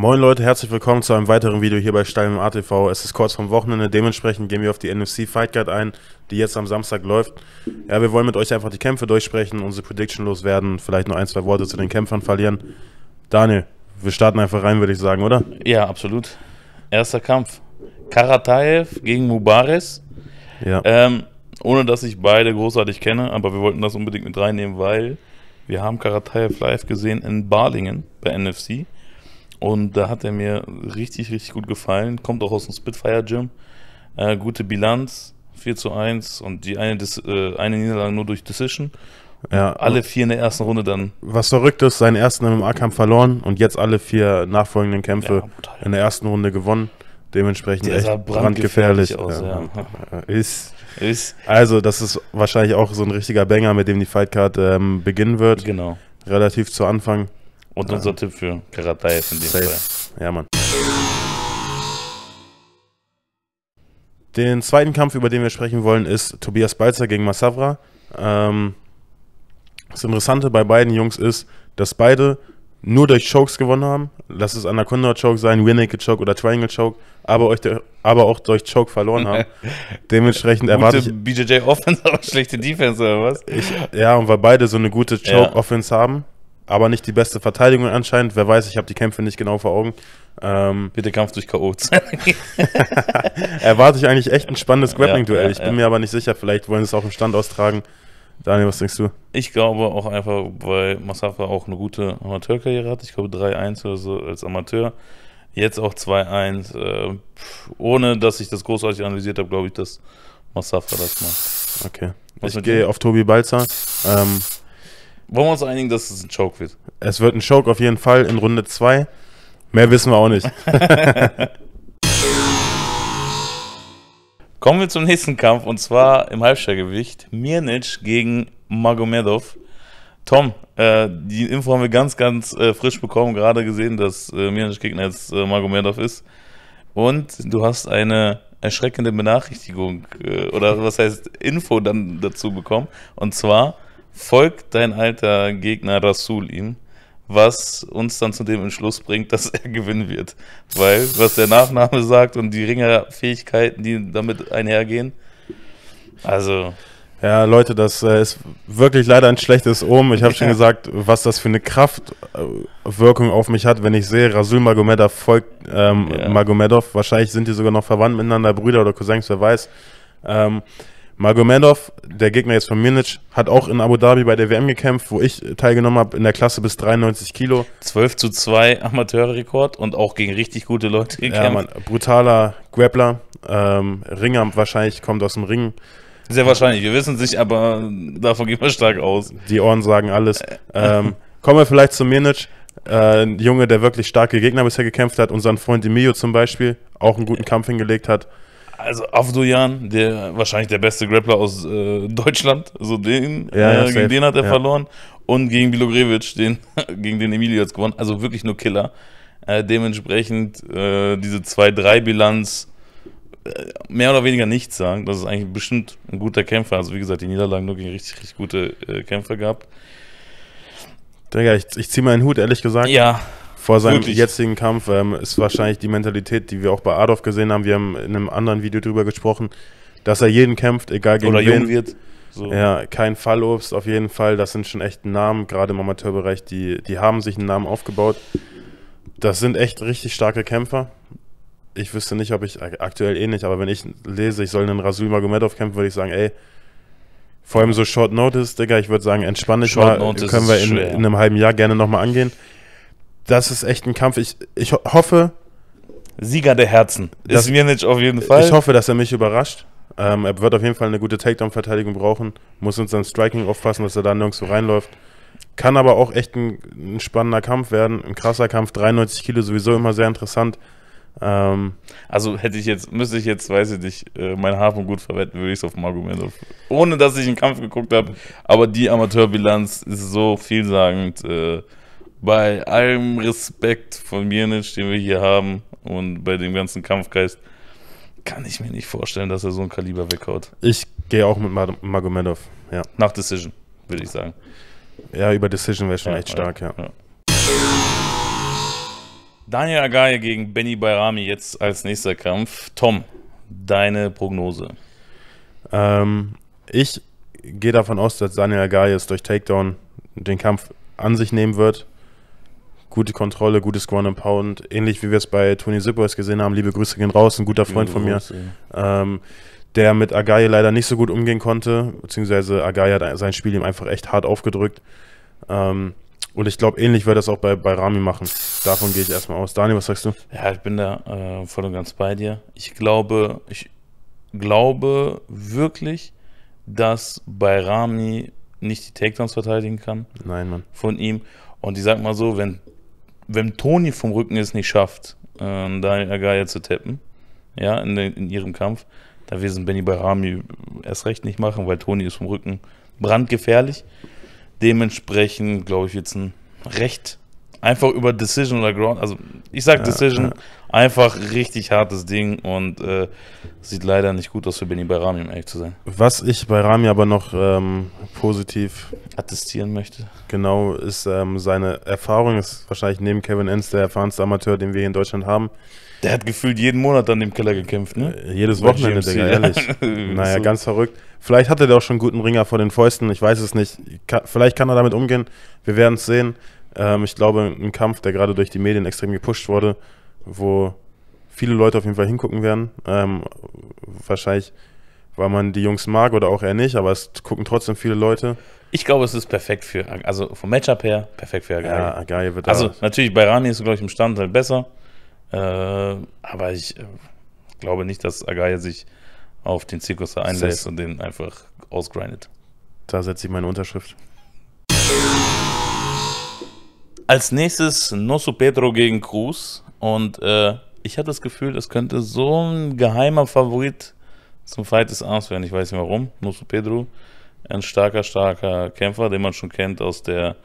Moin Leute, herzlich willkommen zu einem weiteren Video hier bei Stein im ATV. Es ist kurz vom Wochenende, dementsprechend gehen wir auf die NFC Fight Guide ein, die jetzt am Samstag läuft. Ja, wir wollen mit euch einfach die Kämpfe durchsprechen, unsere Prediction loswerden, vielleicht nur ein, zwei Worte zu den Kämpfern verlieren. Daniel, wir starten einfach rein, würde ich sagen, oder? Ja, absolut. Erster Kampf. Karataev gegen Mubares. Ja. Ähm, ohne dass ich beide großartig kenne, aber wir wollten das unbedingt mit reinnehmen, weil wir haben Karataev live gesehen in Balingen bei NFC. Und da hat er mir richtig, richtig gut gefallen. Kommt auch aus dem Spitfire Gym. Äh, gute Bilanz, 4 zu 1 und die eine, Dis äh, eine Niederlage nur durch Decision. Ja, alle vier in der ersten Runde dann. Was verrückt ist, seinen ersten MMA-Kampf verloren und jetzt alle vier nachfolgenden Kämpfe ja, in der ersten Runde gewonnen. Dementsprechend der echt brandgefährlich. brandgefährlich aus, ja. Ist, ist. Also, das ist wahrscheinlich auch so ein richtiger Banger, mit dem die Fightcard ähm, beginnen wird. Genau. Relativ zu Anfang. Und ja. unser Tipp für Karatei ist in dem Safe. Fall. Ja, Mann. Den zweiten Kampf, über den wir sprechen wollen, ist Tobias Balzer gegen Massavra. Ähm, das Interessante bei beiden Jungs ist, dass beide nur durch Chokes gewonnen haben. Lass es Anaconda Choke sein, Naked Choke oder Triangle Choke, aber, euch der, aber auch durch Choke verloren haben. Dementsprechend erwarte ich. BJJ Offense, aber schlechte Defense oder was? Ich, ja, und weil beide so eine gute Choke Offense ja. haben, aber nicht die beste Verteidigung anscheinend. Wer weiß, ich habe die Kämpfe nicht genau vor Augen. Ähm, Wird der Kampf durch K.O. Erwarte ich eigentlich echt ein spannendes Grappling-Duell. ich bin mir aber nicht sicher, vielleicht wollen sie es auch im Stand austragen. Daniel, was denkst du? Ich glaube auch einfach, weil Massafa auch eine gute Amateurkarriere hat. Ich glaube 3-1 oder so als Amateur. Jetzt auch 2-1. Äh, ohne dass ich das großartig analysiert habe, glaube ich, dass Massafa das macht. Okay. Was ich gehe auf Tobi Balzer. Ähm, wollen wir uns einigen, dass es ein Choke wird? Es wird ein Choke auf jeden Fall in Runde 2. Mehr wissen wir auch nicht. Kommen wir zum nächsten Kampf und zwar im Halbschwergewicht. Mirnic gegen Magomedov. Tom, äh, die Info haben wir ganz, ganz äh, frisch bekommen, gerade gesehen, dass äh, Mirnic Gegner jetzt äh, Magomedov ist. Und du hast eine erschreckende Benachrichtigung äh, oder was heißt Info dann dazu bekommen. Und zwar folgt dein alter Gegner Rasul ihm, was uns dann zu dem Entschluss bringt, dass er gewinnen wird. Weil, was der Nachname sagt und die Ringerfähigkeiten, die damit einhergehen. Also. Ja, Leute, das äh, ist wirklich leider ein schlechtes Omen. Ich habe schon gesagt, was das für eine Kraftwirkung auf mich hat, wenn ich sehe, Rasul Magomedov folgt ähm, ja. Magomedov. Wahrscheinlich sind die sogar noch verwandt miteinander, Brüder oder Cousins, wer weiß. Ähm, Magomedov, der Gegner jetzt von Minic, hat auch in Abu Dhabi bei der WM gekämpft, wo ich teilgenommen habe, in der Klasse bis 93 Kilo. 12 zu 2 Amateurrekord und auch gegen richtig gute Leute gekämpft. Ja, Mann, brutaler Grappler, ähm, Ringer wahrscheinlich, kommt aus dem Ring. Sehr wahrscheinlich, wir wissen es nicht, aber davon gehen wir stark aus. Die Ohren sagen alles. Ähm, kommen wir vielleicht zu Minic. Äh, ein Junge, der wirklich starke Gegner bisher gekämpft hat, unseren Freund Emilio zum Beispiel, auch einen guten Kampf hingelegt hat also Avdojan, der wahrscheinlich der beste Grappler aus äh, Deutschland, so den, ja, äh, gegen den hat er ja. verloren und gegen Bilogrewitsch, den gegen den Emilio jetzt gewonnen, also wirklich nur Killer. Äh, dementsprechend äh, diese 2-3 Bilanz äh, mehr oder weniger nichts sagen. Das ist eigentlich bestimmt ein guter Kämpfer. Also wie gesagt, die Niederlagen nur gegen richtig, richtig gute äh, Kämpfer gehabt. Digga, ich, ich ziehe meinen Hut, ehrlich gesagt. Ja, vor seinem Wirklich? jetzigen Kampf ähm, ist wahrscheinlich die Mentalität, die wir auch bei Adolf gesehen haben. Wir haben in einem anderen Video darüber gesprochen, dass er jeden kämpft, egal gegen Oder wen. jung wird. So. Ja, kein Fallobst auf jeden Fall. Das sind schon echt Namen, gerade im Amateurbereich, die, die haben sich einen Namen aufgebaut. Das sind echt richtig starke Kämpfer. Ich wüsste nicht, ob ich aktuell eh nicht, aber wenn ich lese, ich soll einen Rasul Magomedov kämpfen, würde ich sagen, ey, vor allem so Short Notice, Digga, ich würde sagen, entspann dich mal, Notice können wir in, in, einem halben Jahr gerne nochmal angehen das ist echt ein Kampf. Ich, ich hoffe. Sieger der Herzen. Das ist Mirnic auf jeden Fall. Ich hoffe, dass er mich überrascht. Ähm, er wird auf jeden Fall eine gute Takedown-Verteidigung brauchen. Muss uns dann Striking aufpassen, dass er da nirgendwo reinläuft. Kann aber auch echt ein, ein, spannender Kampf werden. Ein krasser Kampf. 93 Kilo sowieso immer sehr interessant. Ähm, also hätte ich jetzt, müsste ich jetzt, weiß ich nicht, äh, mein Hafen gut verwenden, würde ich es auf Magomedov. Ohne dass ich einen Kampf geguckt habe. Aber die Amateurbilanz ist so vielsagend. Äh, bei allem Respekt von Mirnic, den wir hier haben und bei dem ganzen Kampfgeist, kann ich mir nicht vorstellen, dass er so ein Kaliber weghaut. Ich gehe auch mit Mag Magomedov, ja. Nach Decision, würde ich sagen. Ja, über Decision wäre schon ja, echt stark, ja. ja. Daniel Agaye gegen Benny Bayrami jetzt als nächster Kampf. Tom, deine Prognose? Ähm, ich gehe davon aus, dass Daniel Agaye es durch Takedown den Kampf an sich nehmen wird gute Kontrolle, gutes Ground and Pound, ähnlich wie wir es bei Tony Zippers gesehen haben. Liebe Grüße gehen raus, ein guter Freund von mir, ähm, der mit Agai leider nicht so gut umgehen konnte, beziehungsweise Agai hat sein Spiel ihm einfach echt hart aufgedrückt. Ähm, und ich glaube, ähnlich wird das auch bei, bei Rami machen. Davon gehe ich erstmal aus. Daniel, was sagst du? Ja, ich bin da äh, voll und ganz bei dir. Ich glaube, ich glaube wirklich, dass bei Rami nicht die Takedowns verteidigen kann. Nein, Mann. Von ihm. Und ich sag mal so, wenn wenn Toni vom Rücken es nicht schafft, äh, Daniel Agaya zu tappen, ja, in, den, in ihrem Kampf, da wir es Benny Barami erst recht nicht machen, weil Toni ist vom Rücken brandgefährlich. Dementsprechend, glaube ich, wird es ein recht einfach über Decision oder Ground, also ich sag ja, Decision, ja. einfach richtig hartes Ding und äh, sieht leider nicht gut aus für Benny bei Rami, um ehrlich zu sein. Was ich bei Rami aber noch ähm, positiv attestieren möchte, genau, ist ähm, seine Erfahrung, ist wahrscheinlich neben Kevin Enns der erfahrenste Amateur, den wir hier in Deutschland haben. Der hat gefühlt jeden Monat an dem Keller gekämpft, ne? Äh, jedes Wochenende, GMC, Digga, ehrlich. naja, so. ganz verrückt. Vielleicht hatte der auch schon einen guten Ringer vor den Fäusten, ich weiß es nicht. vielleicht kann er damit umgehen, wir werden es sehen. Ähm, ich glaube, ein Kampf, der gerade durch die Medien extrem gepusht wurde, wo viele Leute auf jeden Fall hingucken werden. Ähm, wahrscheinlich, weil man die Jungs mag oder auch eher nicht, aber es gucken trotzdem viele Leute. Ich glaube, es ist perfekt für, also vom Matchup her, perfekt für Agaye. Ja, Agaye wird Also auch. natürlich, bei Rani ist, glaube ich, im Stand halt besser. Äh, aber ich äh, glaube nicht, dass Agaye sich auf den Zirkus da einlässt das und den einfach ausgrindet. Da setze ich meine Unterschrift. Als nächstes Nosso Pedro gegen Cruz. Und äh, ich hatte das Gefühl, das könnte so ein geheimer Favorit zum Fight des Arms werden. Ich weiß nicht warum. Nosso Pedro, ein starker, starker Kämpfer, den man schon kennt aus, der,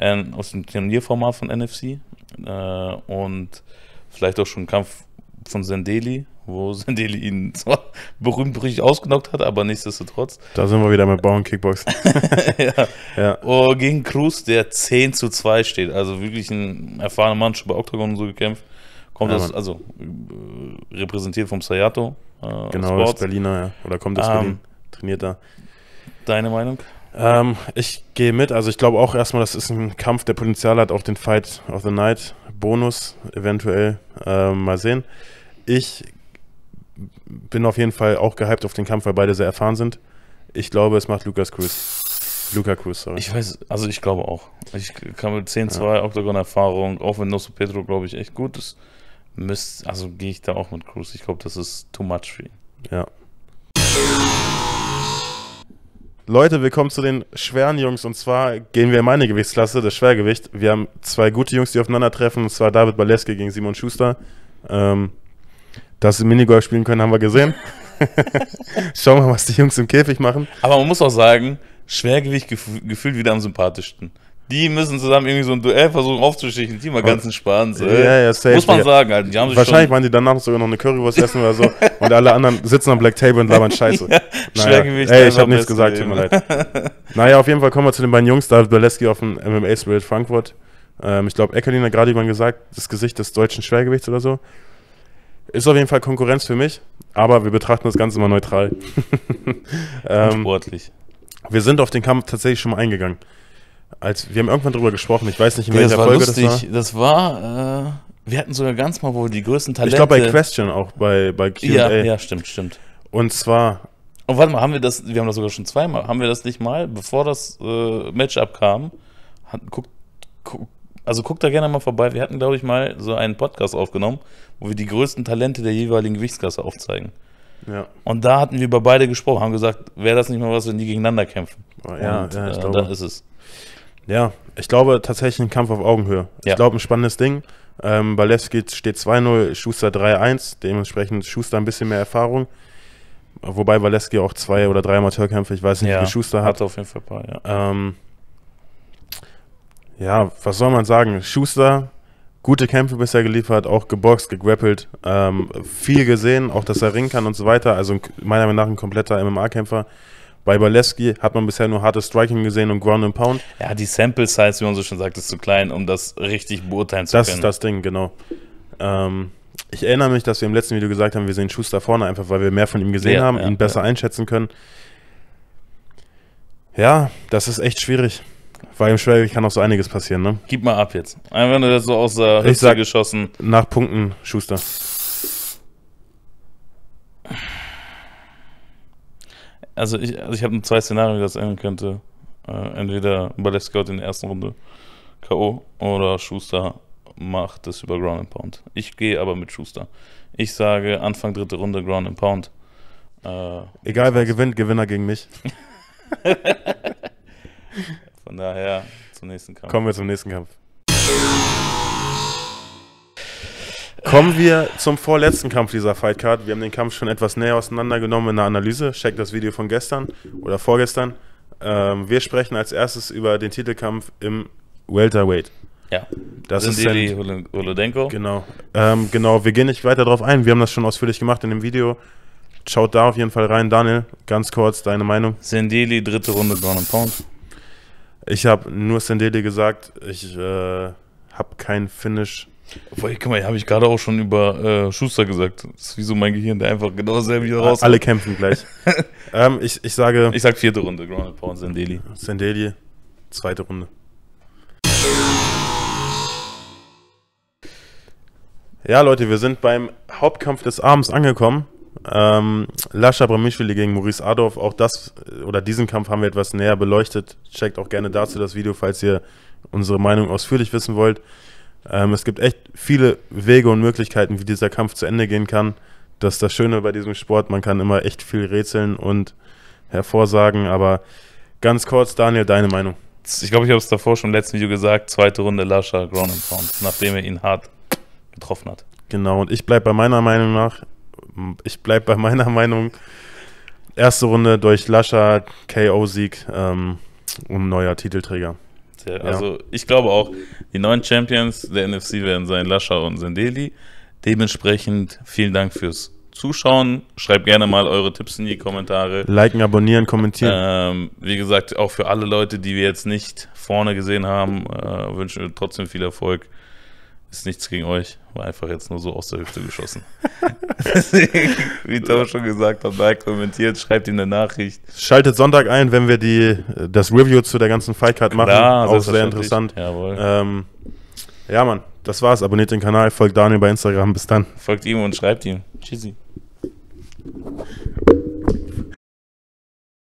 äh, aus dem Turnierformat von NFC. Äh, und vielleicht auch schon Kampf von Sendeli, wo Sendeli ihn zwar berühmt-berüchtigt ausgenockt hat, aber nichtsdestotrotz. Da sind wir wieder mit Bauern Kickboxen. ja. ja. Oh, gegen Cruz, der 10 zu 2 steht. Also wirklich ein erfahrener Mann, schon bei Octagon und so gekämpft. Kommt ja, das, also äh, repräsentiert vom Sayato. Äh, genau, aus Berliner, ja. Oder kommt aus ähm, Berlin, trainiert da. Deine Meinung? Ähm, ich gehe mit. Also ich glaube auch erstmal, das ist ein Kampf, der Potenzial hat auf den Fight of the Night. Bonus eventuell. Äh, mal sehen. Ich bin auf jeden Fall auch gehypt auf den Kampf, weil beide sehr erfahren sind. Ich glaube, es macht Lukas Cruz. Luca Cruz, sorry. Ich weiß, also ich glaube auch. Ich kann mit 10-2 ja. Octagon-Erfahrung, auch wenn Nosso Pedro, glaube ich, echt gut ist, müsst, also gehe ich da auch mit Cruz. Ich glaube, das ist too much für ihn. Ja. Leute, willkommen zu den schweren Jungs. Und zwar gehen wir in meine Gewichtsklasse, das Schwergewicht. Wir haben zwei gute Jungs, die aufeinandertreffen. Und zwar David Baleski gegen Simon Schuster. Ähm, dass sie Minigolf spielen können, haben wir gesehen. Schauen wir mal, was die Jungs im Käfig machen. Aber man muss auch sagen, Schwergewicht gef gefühlt wieder am sympathischsten die müssen zusammen irgendwie so ein Duell versuchen aufzuschichten, die mal ganz entspannt. Ja, ja, safe. Muss man sagen, halt. Die haben sich Wahrscheinlich waren die danach sogar noch eine Currywurst essen oder so und alle anderen sitzen am Black Table und labern Scheiße. ja, naja. Ey, ich habe nichts gesagt, tut mir leid. naja, auf jeden Fall kommen wir zu den beiden Jungs, David Berleski auf dem MMA Spirit Frankfurt. Ähm, ich glaube, Eckerlin hat gerade jemand gesagt, das Gesicht des deutschen Schwergewichts oder so. Ist auf jeden Fall Konkurrenz für mich, aber wir betrachten das Ganze mal neutral. ähm, sportlich. Wir sind auf den Kampf tatsächlich schon mal eingegangen als wir haben irgendwann drüber gesprochen, ich weiß nicht, in welcher das Folge lustig. das war. Das war, äh, wir hatten sogar ganz mal wohl die größten Talente. Ich glaube bei Question auch, bei, bei Q&A. Ja, ja, stimmt, stimmt. Und zwar... Und oh, warte mal, haben wir das, wir haben das sogar schon zweimal, haben wir das nicht mal, bevor das äh, Matchup kam, hat, guck, guck, also guck da gerne mal vorbei, wir hatten, glaube ich, mal so einen Podcast aufgenommen, wo wir die größten Talente der jeweiligen Gewichtsklasse aufzeigen. Ja. Und da hatten wir über beide gesprochen, haben gesagt, wäre das nicht mal was, wenn die gegeneinander kämpfen. Oh, ja, und, ja, ich äh, glaube. dann ist es. Ja, ich glaube tatsächlich ein Kampf auf Augenhöhe. Ja. Ich glaube, ein spannendes Ding. Ähm, Balewski steht 2-0, Schuster 3-1. Dementsprechend Schuster ein bisschen mehr Erfahrung. Wobei Waleski auch zwei oder drei Amateurkämpfe, ich weiß nicht, ja, wie Schuster hat. Hat auf jeden Fall ein paar, ja. Ähm, ja, was soll man sagen? Schuster, gute Kämpfe bisher geliefert, auch geboxt, gegrappelt, ähm, viel gesehen, auch dass er ringen kann und so weiter. Also meiner Meinung nach ein kompletter MMA-Kämpfer. Bei Baleski hat man bisher nur hartes Striking gesehen und Ground and Pound. Ja, die Sample Size, wie man so schon sagt, ist zu klein, um das richtig beurteilen zu das können. Das ist das Ding, genau. Ähm, ich erinnere mich, dass wir im letzten Video gesagt haben, wir sehen Schuster vorne, einfach weil wir mehr von ihm gesehen ja, haben, ja, ihn besser ja. einschätzen können. Ja, das ist echt schwierig. Weil im Schwergewicht kann auch so einiges passieren, ne? Gib mal ab jetzt. Einfach nur das so aus der Hüfte geschossen. Nach Punkten, Schuster. Also ich, also ich habe zwei Szenarien, wie das enden könnte. Äh, entweder Baleska in der ersten Runde K.O. oder Schuster macht das über Ground and Pound. Ich gehe aber mit Schuster. Ich sage Anfang dritte Runde Ground and Pound. Äh, Egal wer gewinnt, Gewinner gegen mich. Von daher zum nächsten Kampf. Kommen wir zum nächsten Kampf. Kommen wir zum vorletzten Kampf dieser Fightcard. Wir haben den Kampf schon etwas näher auseinandergenommen in der Analyse. Checkt das Video von gestern oder vorgestern. Ähm, wir sprechen als erstes über den Titelkampf im Welterweight. Ja. Das Sindeli ist Send Olodenko. Genau. Ähm, genau, wir gehen nicht weiter darauf ein. Wir haben das schon ausführlich gemacht in dem Video. Schaut da auf jeden Fall rein. Daniel, ganz kurz deine Meinung. Sendeli, dritte Runde, Ground and Pound. Ich habe nur Sendeli gesagt. Ich äh, habe keinen Finish obwohl, guck mal, habe ich gerade auch schon über äh, Schuster gesagt. Das ist wie so mein Gehirn, der einfach genau dasselbe wieder raus. Alle kämpfen gleich. ähm, ich, ich sage. Ich sage vierte Runde, Grounded Pound, Sendeli. Sendeli, zweite Runde. Ja, Leute, wir sind beim Hauptkampf des Abends angekommen. Ähm, Lascha Bramischvili gegen Maurice Adorf. Auch das äh, oder diesen Kampf haben wir etwas näher beleuchtet. Checkt auch gerne dazu das Video, falls ihr unsere Meinung ausführlich wissen wollt. Ähm, es gibt echt viele Wege und Möglichkeiten, wie dieser Kampf zu Ende gehen kann. Das ist das Schöne bei diesem Sport. Man kann immer echt viel rätseln und hervorsagen. Aber ganz kurz, Daniel, deine Meinung? Ich glaube, ich habe es davor schon im letzten Video gesagt. Zweite Runde Lascha Ground and Pound, nachdem er ihn hart getroffen hat. Genau, und ich bleibe bei meiner Meinung nach, ich bleibe bei meiner Meinung, erste Runde durch Lascha, KO-Sieg ähm, und neuer Titelträger. Der, also ich glaube auch, die neuen Champions der NFC werden sein Lascha und Sendeli. Dementsprechend vielen Dank fürs Zuschauen. Schreibt gerne mal eure Tipps in die Kommentare. Liken, abonnieren, kommentieren. Ähm, wie gesagt, auch für alle Leute, die wir jetzt nicht vorne gesehen haben, äh, wünschen wir trotzdem viel Erfolg. Ist nichts gegen euch, war einfach jetzt nur so aus der Hüfte geschossen. Deswegen, wie Tom schon gesagt hat, like, kommentiert, schreibt ihm eine Nachricht. Schaltet Sonntag ein, wenn wir die, das Review zu der ganzen Fightcard machen. Klar, Auch sehr interessant. Jawohl. Ähm, ja, Mann, das war's. Abonniert den Kanal, folgt Daniel bei Instagram. Bis dann. Folgt ihm und schreibt ihm. Tschüssi.